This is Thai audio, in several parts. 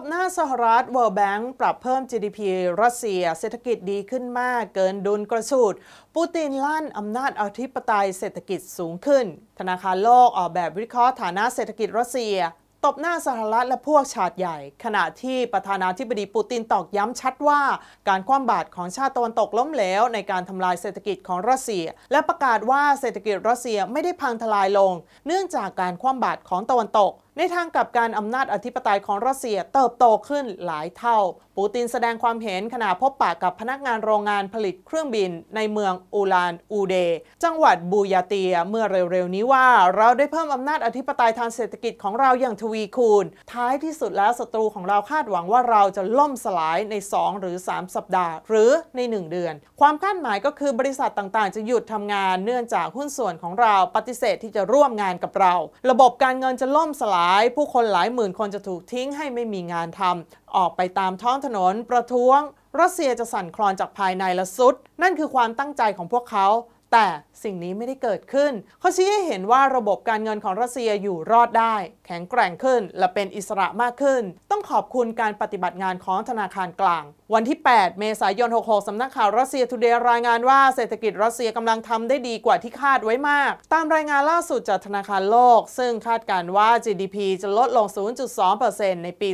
บหน้าสหรัฐ World Bank ปรับเพิ่ม GDP รัสเซียเศรษฐกิจดีขึ้นมากเกินดุลกระสุดปูตินลั่นอำนาจอธิปไตยเศรษฐกิจสูงขึ้น ธนาคารโลกออกแบบวิเคราะห์ฐานะเศรษฐกิจรัสเซีย ตบหน้าสหรัฐและพวกชาติใหญ่ ขณะที่ประธานาธิบดีปูตินตอกย้ำชัดว่า การคว่ำบาตรของชาติตะวันตกล้มเหลวในการทำลายเศรษฐกิจของรัสเซีย และประกาศว่าเศรษฐกิจรัสเซียไม่ได้พังทลายลง เนื่องจากการคว่ำบาตรของตะวันตกในทางกับการอำนาจอธิปไตยของรัสเซีย เติบโตขึ้นหลายเท่า ปูตินแสดงความเห็นขณะพบปะกับพนักงานโรงงานผลิตเครื่องบินในเมืองอูลานอูเด จังหวัดบูยาเตียเมื่อเร็วๆนี้ว่า เราได้เพิ่มอำนาจอธิปไตยทางเศรษฐกิจของเราอย่างทวีคูณ ท้ายที่สุดแล้วศัตรูของเราคาดหวังว่าเราจะล่มสลายใน 2 หรือ 3 สัปดาห์ หรือใน 1 เดือน ความคาดหมายก็คือบริษัทต่างๆ จะหยุดทำงานเนื่องจากหุ้นส่วนของเราปฏิเสธที่จะร่วมงานกับเรา ระบบการเงินจะล่มสลายายผู้คนหลายหมื่นคนจะถูกทิ้งให้ไม่มีงานทำ ออกไปตามท้องถนนประท้วง รัสเซียจะสั่นคลอนจากภายในและสุด นั่นคือความตั้งใจของพวกเขาแต่สิ่งนี้ไม่ได้เกิดขึ้นเขาชี้ให้เห็นว่าระบบการเงินของรัสเซียอยู่รอดได้ แข็งแกร่งขึ้นและเป็นอิสระมากขึ้น ต้องขอบคุณการปฏิบัติงานของธนาคารกลาง วันที่ 8 เมษายน 66 สำนักข่าวรัสเซียทูเดย์รายงานว่าเศรษฐกิจรัสเซียกำลังทำได้ดีกว่าที่คาดไว้มาก ตามรายงานล่าสุดจากธนาคารโลก ซึ่งคาดการว่า GDP จะลดลง 0.2%ในปี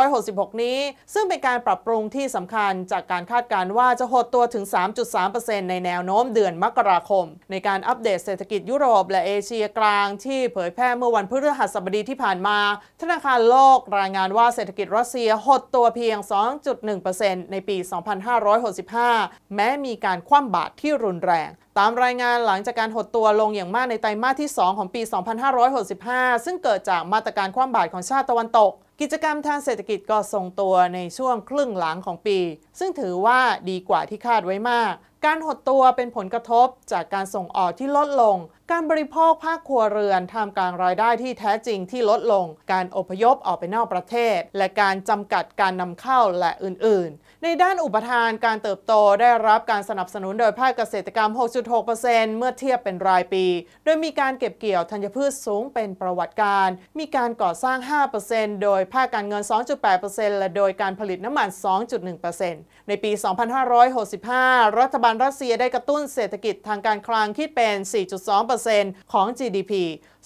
2566 นี้ ซึ่งเป็นการปรับปรุงที่สำคัญจากการคาดการว่าจะหดตัวถึง 3.3%ในแนวโน้มเดือนมกราคม ในการอัปเดตเศรษฐกิจยุโรปและเอเชียกลางที่เผยแพร่เมื่อวันพฤหัสบดีที่ผ่านมา ธนาคารโลกรายงานว่าเศรษฐกิจรัสเซียหดตัวเพียง 2.1%ในปี 2565 แม้มีการคว่ำบาตรที่รุนแรง ตามรายงานหลังจากการหดตัวลงอย่างมากในไตรมาสที่ 2 ของปี 2565 ซึ่งเกิดจากมาตรการคว่ำบาตรของชาติตะวันตก กิจกรรมทางเศรษฐกิจก็ทรงตัวในช่วงครึ่งหลังของปี ซึ่งถือว่าดีกว่าที่คาดไว้มากการหดตัวเป็นผลกระทบจากการส่งออกที่ลดลงการบริโภคภาคครัวเรือนทำกลางรายได้ที่แท้จริงที่ลดลง การอพยพออกไปนอกประเทศและการจำกัดการนำเข้าและอื่นๆ ในด้านอุปทานการเติบโตได้รับการสนับสนุนโดยภาคเกษตรกรรม 6.6%เมื่อเทียบเป็นรายปี โดยมีการเก็บเกี่ยวธัญพืชสูงเป็นประวัติการ มีการก่อสร้าง 5%โดยภาคการเงิน 2.8%และโดยการผลิตน้ำมัน 2.1%ในปี 2565 รัฐบาลรัสเซียได้กระตุ้นเศรษฐกิจทางการคลังคิดเป็น 4.2% 5%ของ GDP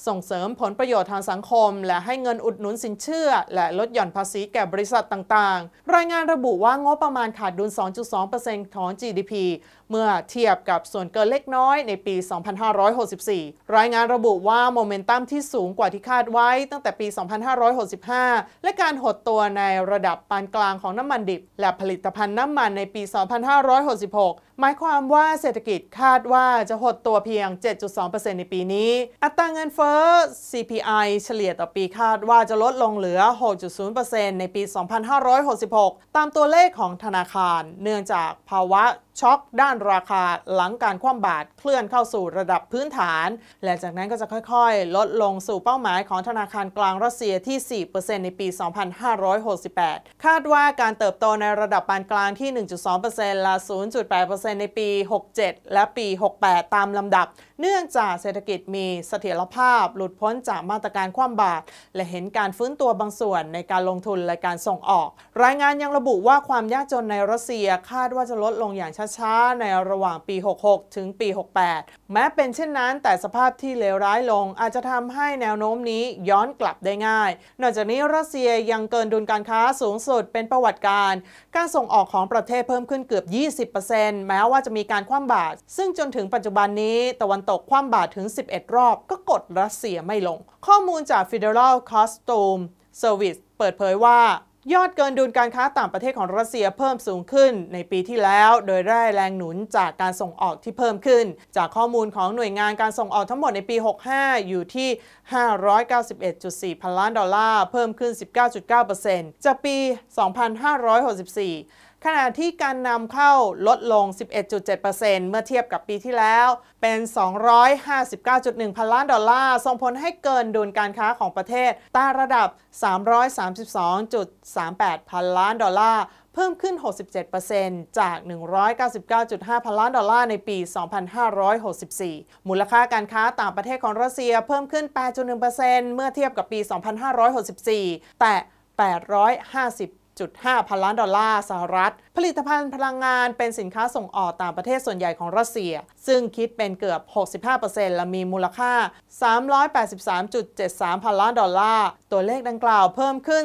ส่งเสริมผลประโยชน์ทางสังคม และให้เงินอุดหนุนสินเชื่อและลดหย่อนภาษีแก่บริษัทต่างๆ รายงานระบุว่างบประมาณขาดดุล 2.2%ของ GDP เมื่อเทียบกับส่วนเกินเล็กน้อยในปี 2564 รายงานระบุว่าโมเมนตัมที่สูงกว่าที่คาดไว้ตั้งแต่ปี 2565 และการหดตัวในระดับปานกลางของน้ำมันดิบ และผลิตภัณฑ์น้ำมันในปี 2566หมายความว่าเศรษฐกิจคาดว่าจะหดตัวเพียง 7.2%ในปีนี้ อัตราเงินเฟ้อ CPI เฉลี่ยต่อปีคาดว่าจะลดลงเหลือ 6.0%ในปี 2566 ตามตัวเลขของธนาคาร เนื่องจากภาวะช็อกด้านราคาหลังการคว่ำบาตรเคลื่อนเข้าสู่ระดับพื้นฐาน และจากนั้นก็จะค่อยๆ ลดลงสู่เป้าหมายของธนาคารกลางรัสเซียที่ 4%ในปี 2568 คาดว่าการเติบโตในระดับปานกลางที่ 1.2%และ0.8%ในปี 67 และปี 68 ตามลำดับ เนื่องจากเศรษฐกิจมีเสถียรภาพหลุดพ้นจากมาตรการคว่ำบาตรและเห็นการฟื้นตัวบางส่วนในการลงทุนและการส่งออก รายงานยังระบุว่าความยากจนในรัสเซียคาดว่าจะลดลงอย่างช้าๆ ในระหว่างปี 66 ถึงปี 68 แม้เป็นเช่นนั้น แต่สภาพที่เลวร้ายลง อาจจะทำให้แนวโน้มนี้ย้อนกลับได้ง่าย นอกจากนี้รัสเซียยังเกินดุลการค้าสูงสุดเป็นประวัติการ การส่งออกของประเทศเพิ่มขึ้นเกือบ 20%แม้แล้วว่าจะมีการคว่ำบาตรซึ่งจนถึงปัจจุบันนี้ตะวันตกคว่ำบาตรถึง 11 รอบก็กดรัสเซียไม่ลง ข้อมูลจาก Federal c o s t u m e Service เปิดเผยว่า ยอดเกินดุลการค้าต่างประเทศของรัสเซียเพิ่มสูงขึ้นในปีที่แล้วโดยได้แรงหนุนจากการส่งออกที่เพิ่มขึ้น จากข้อมูลของหน่วยงานการส่งออกทั้งหมดในปี 65 อยู่ที่ 591.4 พันล้านดอลลาร์เพิ่มขึ้น 19.9%จากปี 2564ขณะที่การนำเข้าลดลง 11.7%เมื่อเทียบกับปีที่แล้ว เป็น 259.1 พันล้าน ดอลลาร์ส่งผลให้เกินดุลการค้าของประเทศต้ระดับ 332.38 พันล้าน ดอลลาร์ เพิ่มขึ้น 67%จาก 199.5 พันล้านดอลลาร์ ในปี 2564 มูลค่าการค้าต่างประเทศของรัสเซีย เพิ่มขึ้น 8.1%เมื่อเทียบกับปี 2564 แต่ 850 1 5พันล้านดอลลาร์สหรัฐผลิตภัณฑ์พลังงานเป็นสินค้าส่งออกต่างประเทศส่วนใหญ่ของรัสเซีย ซึ่งคิดเป็นเกือบ 65%และมีมูลค่า 383.73 พันล้านดอลลาร์ตัวเลขดังกล่าวเพิ่มขึ้น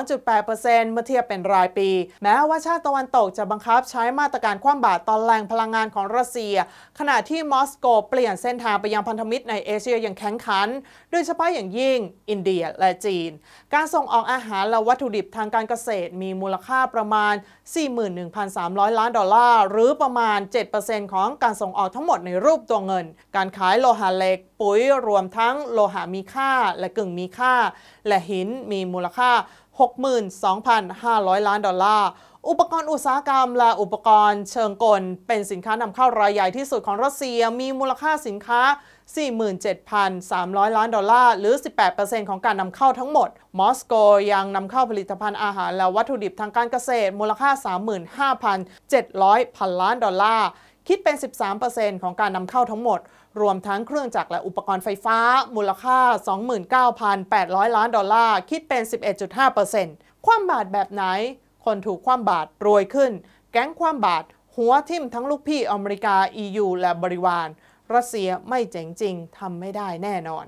42.8%เมื่อเทียบเป็นรายปี แม้ว่าชาติตะวันตกจะบังคับใช้มาตรการคว่ำบาตรตอนแหล่งพลังงานของรัสเซีย ขณะที่มอสโก เปลี่ยนเส้นทางไปยังพันธมิตรในเอเชียอย่างแข็งขันโดยเฉพาะอย่างยิ่ง อินเดียและจีน การส่งออกอาหารและวัตถุดิบทางการเกษตรษมีมูลค่าประมาณ 41,300 ล้านดอลลาร์ หรือประมาณ 7%ของการส่งออกทั้งหมดในรูปตัวเงิน การขายโลหะเหล็กปุ๋ยรวมทั้งโลหะมีค่าและกึ่งมีค่า และหินมีมูลค่า 62,500 ล้านดอลลาร์อุปกรณ์อุตสาหกรรมและอุปกรณ์เชิงกลเป็นสินค้านำเข้ารายใหญ่ที่สุดของรัสเซียมีมูลค่าสินค้า 47,300 ล้านดอลลาร์หรือ 18%ของการนำเข้าทั้งหมดมอสโกยังนำเข้าผลิตภัณฑ์อาหารและวัตถุดิบทางการเกษตรมูลค่า 35,700พันล้านดอลลาร์คิดเป็น 13%ของการนำเข้าทั้งหมด รวมทั้งเครื่องจักรและอุปกรณ์ไฟฟ้า มูลค่า29,800ล้านดอลลาร์คิดเป็น 11.5%ความบาดแบบไหนคนถูกความบาดรวยขึ้น แก๊งความบาดหัวทิ่มทั้งลูกพี่อเมริกา EU และบริวารรัสเซียไม่เจ๋งจริงทำไม่ได้แน่นอน